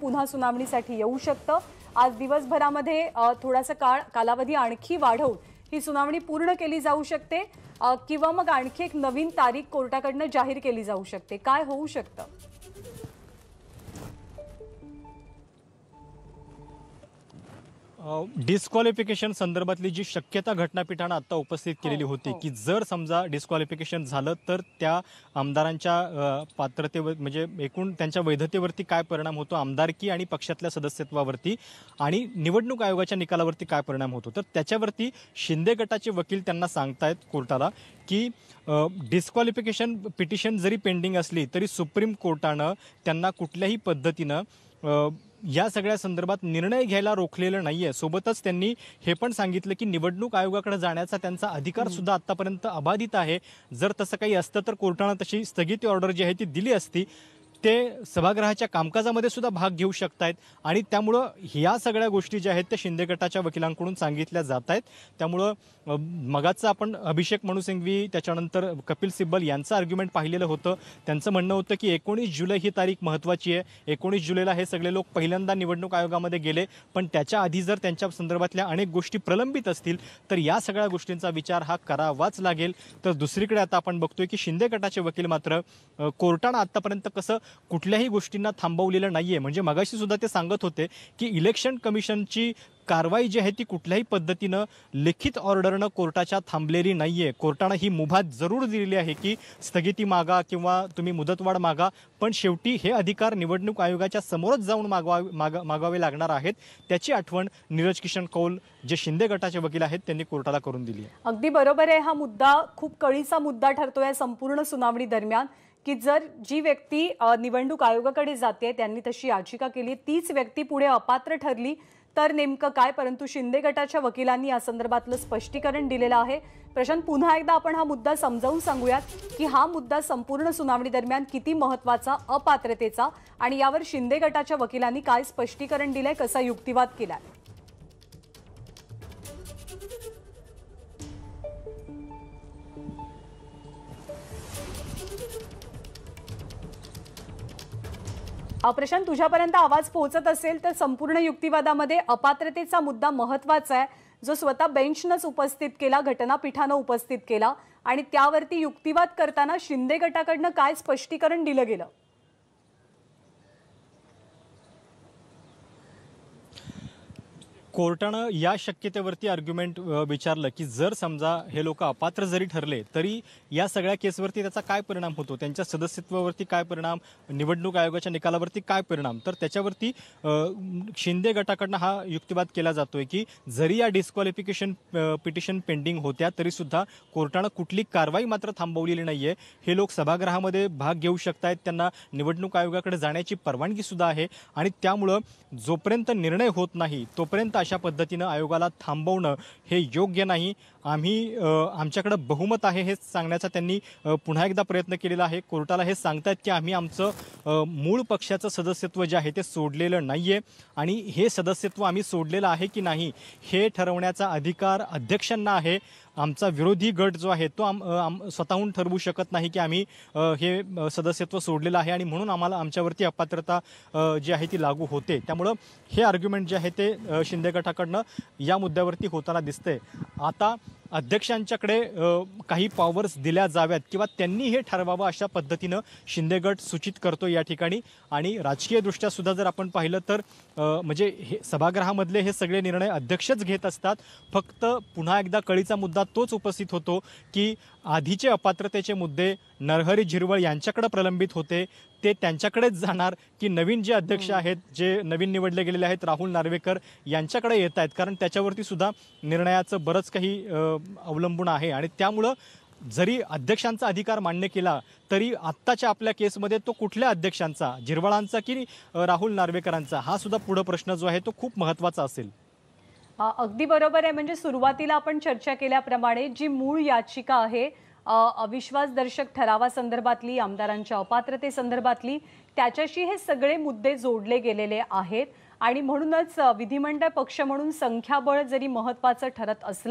पुन्हा सुनावणीसाठी येऊ शकतं आज दिवसभरामध्ये थोडासा काळ कालावधी आणखी वाढवून ही सुनावणी पूर्ण केली जाऊ शकते किंवा मग आणखी एक नवीन तारीख कोर्टाकडनं जाहीर केली जाऊ शकते काय होऊ शकतं डिस्क्वालिफिकेशन संदर्भातली जी शक्यता घटनापीठानं आत्ता उपस्थित हो, केलेली होती हो. की जर समजा डिस्क्वालिफिकेशन झालं तर त्या आमदारांच्या पात्रतेवर म्हणजे एकूण त्यांच्या वैधतेवरती काय परिणाम होतो आमदारकी आणि पक्षातल्या सदस्यत्वावरती आणि निवडणूक आयोगाच्या निकालावरती काय परिणाम होतो तर त्याच्यावरती शिंदे गटाचे वकील त्यांना सांगतायत कोर्टाला की डिस्क्वालिफिकेशन पिटिशन जरी पेंडिंग असली तरी सुप्रीम कोर्टानं त्यांना कुठल्याही पद्धतीनं या सगळ्या संदर्भात निर्णय घ्यायला रोखलेलं नाहीये सोबतच त्यांनी हे पण सांगितलं की निवडणूक आयोगाकडे जाण्याचा त्यांचा अधिकार सुद्धा आतापर्यंत अबाधित आहे जर तसं काही असतं तर कोर्टानं तशी स्थगिती ऑर्डर जी आहे ती दिली असती ते सभागृहाच्या कामकाजामध्ये सुद्धा भाग घेऊ शकत आहेत आणि त्यामुळं ह्या सगळ्या गोष्टी ज्या आहेत त्या शिंदे गटाच्या वकिलांकडून सांगितल्या जात आहेत त्यामुळं मगाचं आपण अभिषेक मनुसिंघवी त्याच्यानंतर कपिल सिब्बल यांचं आर्ग्युमेंट पाहिलेलं होतं त्यांचं म्हणणं होतं की एकोणीस जुलै ही तारीख महत्त्वाची आहे एकोणीस जुलैला हे सगळे लोक पहिल्यांदा निवडणूक आयोगामध्ये गेले पण त्याच्या आधी जर त्यांच्या संदर्भातल्या अनेक गोष्टी प्रलंबित असतील तर या सगळ्या गोष्टींचा विचार हा करावाच लागेल तर दुसरीकडे आता आपण बघतोय की शिंदे गटाचे वकील मात्र कोर्टानं आत्तापर्यंत कसं कुठल्याही गोष्टींना थांबवलेलं नाही आहे म्हणजे मगाशीसुद्धा ते सांगत होते की इलेक्शन कमिशनची कारवाई जी आहे ती कुठल्याही पद्धतीनं लिखित ऑर्डरनं कोर्टाच्या थांबलेली नाही आहे कोर्टानं ही मुभात जरूर दिलेली आहे की स्थगिती मागा किंवा तुम्ही मुदतवाढ मागा पण शेवटी हे अधिकार निवडणूक आयोगाच्या समोरच जाऊन मागवा माग मागावे लागणार आहेत त्याची आठवण नीरज किशन कौल जे शिंदे गटाचे वकील आहेत त्यांनी कोर्टाला करून दिली आहे अगदी बरोबर आहे हा मुद्दा खूप कळीचा मुद्दा ठरतोय संपूर्ण सुनावणी दरम्यान की जर जी व्यक्ती निवडणूक आयोगाकडे जाते त्यांनी तशी याचिका केली तीच व्यक्ती पुढे अपात्र ठरली तर नेमकं काय परंतु शिंदे गटाच्या वकिलांनी या संदर्भातलं स्पष्टीकरण दिलेलं आहे प्रशांत पुन्हा एकदा आपण हा मुद्दा समजावून सांगूयात की हा मुद्दा संपूर्ण सुनावणी दरम्यान किती महत्वाचा अपात्रतेचा आणि यावर शिंदे गटाच्या वकिलांनी काय स्पष्टीकरण दिलंय कसा युक्तिवाद केलाय प्रशांत तुझ्यापर्यंत आवाज पोहोचत असेल तर संपूर्ण युक्तिवादामध्ये अपात्रतेचा मुद्दा महत्वाचा आहे जो स्वतः बेंचनच उपस्थित केला घटनापीठानं उपस्थित केला आणि त्यावरती युक्तिवाद करताना शिंदे गटाकडनं काय स्पष्टीकरण दिलं गेलं कोर्टानं या शक्यतेवरती आर्ग्युमेंट विचारलं की जर समजा हे लोक अपात्र जरी ठरले तरी या सगळ्या केसवरती त्याचा काय परिणाम होतो त्यांच्या सदस्यत्वावरती काय परिणाम निवडणूक आयोगाच्या निकालावरती काय परिणाम तर त्याच्यावरती शिंदे गटाकडनं हा युक्तिवाद केला जातोय की जरी या डिस्क्वालिफिकेशन पिटिशन पेंडिंग होत्या तरीसुद्धा कोर्टानं कुठली कारवाई मात्र थांबवलेली नाही आहे हे लोक सभागृहामध्ये भाग घेऊ शकतायत त्यांना निवडणूक आयोगाकडे जाण्याची परवानगीसुद्धा आहे आणि त्यामुळं जोपर्यंत निर्णय होत नाही तोपर्यंत अशा पद्धतीनं आयोगाला थांबवणं हे योग्य नाही आम्ही आमच्याकडं बहुमत आहे हे सांगण्याचा त्यांनी पुन्हा एकदा प्रयत्न केलेला आहे कोर्टाला हे सांगतात की आम्ही आमचं मूळ पक्षाचं सदस्यत्व जे आहे ते सोडलेलं नाही आहे आणि हे सदस्यत्व आम्ही सोडलेलं आहे की नाही हे ठरवण्याचा अधिकार अध्यक्षांना आहे आमचा विरोधी गट जो आहे तो आम, आम स्वतःहून ठरवू शकत नाही की आम्ही हे सदस्यत्व सोडलेलं आहे आणि म्हणून आम्हाला आमच्यावरती अपात्रता जी आहे ती लागू होते त्यामुळं हे आर्ग्युमेंट जे आहे ते शिंदे गटाकडनं या मुद्द्यावरती होताना दिसतंय आता अध्यक्षांच्याकडे काही पॉवर्स दिल्या जाव्यात किंवा त्यांनी हे ठरवावं अशा पद्धतीनं शिंदेगट सूचित करतो या ठिकाणी आणि राजकीयदृष्ट्या सुद्धा जर आपण पाहिलं तर म्हणजे हे सभागृहामधले हे सगळे निर्णय अध्यक्षच घेत असतात फक्त पुन्हा एकदा कळीचा मुद्दा तोच उपस्थित होतो की आधीचे अपात्रतेचे मुद्दे नरहरी झिरवळ यांच्याकडे प्रलंबित होते ते त्यांच्याकडेच जाणार की नवीन जे अध्यक्ष आहेत जे नवीन निवडले गेलेले आहेत राहुल नार्वेकर यांच्याकडे येत आहेत कारण त्याच्यावरती सुद्धा निर्णयाचं बरंच काही अवलंबून आहे आणि त्यामुळं जरी अध्यक्षांचा अधिकार मान्य केला तरी आत्ताच्या आपल्या केसमध्ये तो कुठल्या अध्यक्षांचा झिरवळांचा की राहुल नार्वेकरांचा हा सुद्धा पुढं प्रश्न जो आहे तो खूप महत्त्वाचा असेल अगदी बरोबर आहे म्हणजे सुरुवातीला आपण चर्चा केल्याप्रमाणे जी मूळ याचिका आहे अविश्वासदर्शक ठरावासंदर्भातली आमदारांच्या अपात्रतेसंदर्भातली त्याच्याशी हे सगळे मुद्दे जोडले गेलेले आहेत आणि म्हणूनच विधिमंडळ पक्ष म्हणून संख्याबळ जरी महत्त्वाचं ठरत असलं